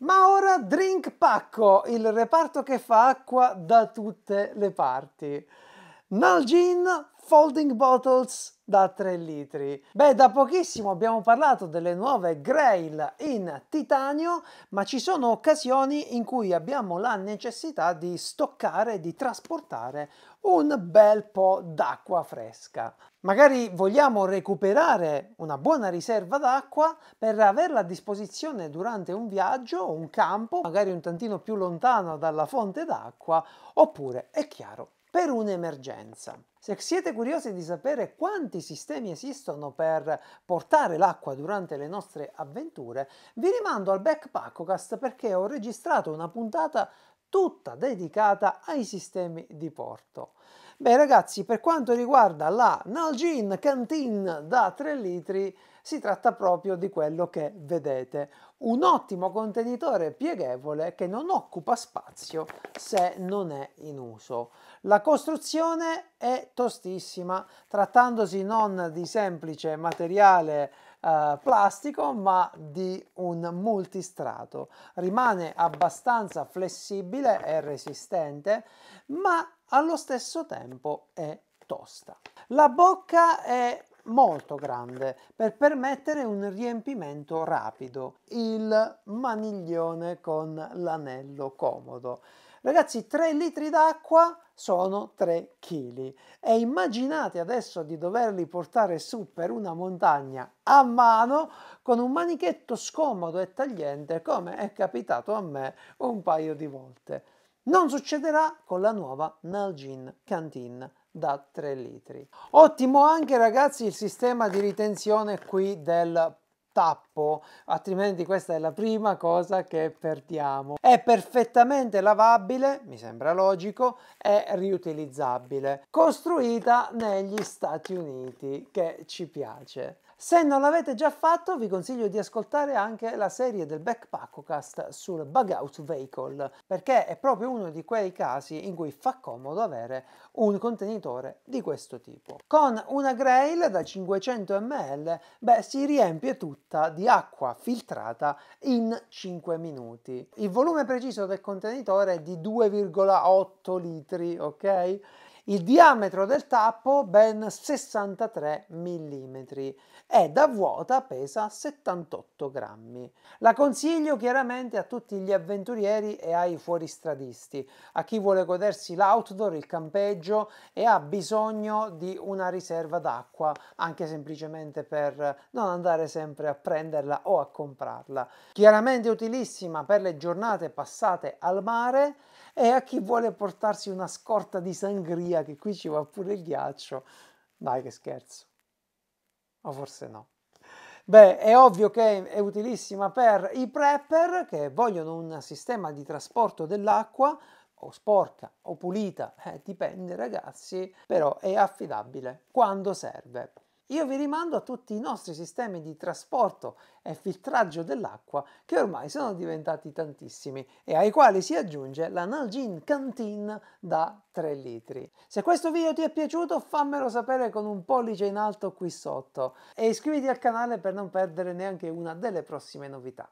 Ma ora drink pacco, il reparto che fa acqua da tutte le parti. Nalgene Folding Bottles da 3 litri. Beh, da pochissimo abbiamo parlato delle nuove Grail in titanio, ma ci sono occasioni in cui abbiamo la necessità di stoccare, di trasportare un bel po' d'acqua fresca. Magari vogliamo recuperare una buona riserva d'acqua per averla a disposizione durante un viaggio, un campo, magari un tantino più lontano dalla fonte d'acqua, oppure, è chiaro, per un'emergenza. Se siete curiosi di sapere quanti sistemi esistono per portare l'acqua durante le nostre avventure, vi rimando al Backpackocast perché ho registrato una puntata tutta dedicata ai sistemi di porto. Beh ragazzi, per quanto riguarda la Nalgene Canteen da 3 litri, si tratta proprio di quello che vedete, un ottimo contenitore pieghevole che non occupa spazio se non è in uso. La costruzione è tostissima, trattandosi non di semplice materiale eh, plastico ma di un multistrato. Rimane abbastanza flessibile e resistente ma allo stesso tempo è tosta. La bocca è molto grande per permettere un riempimento rapido, il maniglione con l'anello comodo. Ragazzi, 3 litri d'acqua sono 3 kg e immaginate adesso di doverli portare su per una montagna a mano con un manichetto scomodo e tagliente come è capitato a me un paio di volte. Non succederà con la nuova Nalgene Canteen da 3 litri. Ottimo anche ragazzi il sistema di ritenzione qui del tappo, altrimenti questa è la prima cosa che perdiamo. È perfettamente lavabile, mi sembra logico, è riutilizzabile. Costruita negli Stati Uniti, che ci piace. Se non l'avete già fatto, vi consiglio di ascoltare anche la serie del Backpackocast sul Bug Out Vehicle, perché è proprio uno di quei casi in cui fa comodo avere un contenitore di questo tipo. Con una Grail da 500 ml, beh, si riempie tutta di acqua filtrata in 5 minuti. Il volume preciso del contenitore è di 2,8 litri, ok? Il diametro del tappo ben 63 mm e da vuota pesa 78 grammi. La consiglio chiaramente a tutti gli avventurieri e ai fuoristradisti, a chi vuole godersi l'outdoor, il campeggio e ha bisogno di una riserva d'acqua, anche semplicemente per non andare sempre a prenderla o a comprarla. Chiaramente utilissima per le giornate passate al mare e a chi vuole portarsi una scorta di sangria che qui ci va pure il ghiaccio. Dai che scherzo. O forse no. Beh, è ovvio che è utilissima per i prepper che vogliono un sistema di trasporto dell'acqua o sporca o pulita, eh, dipende ragazzi, però è affidabile quando serve. Io vi rimando a tutti i nostri sistemi di trasporto e filtraggio dell'acqua che ormai sono diventati tantissimi e ai quali si aggiunge la Nalgene Canteen da 3 litri. Se questo video ti è piaciuto fammelo sapere con un pollice in alto qui sotto e iscriviti al canale per non perdere neanche una delle prossime novità.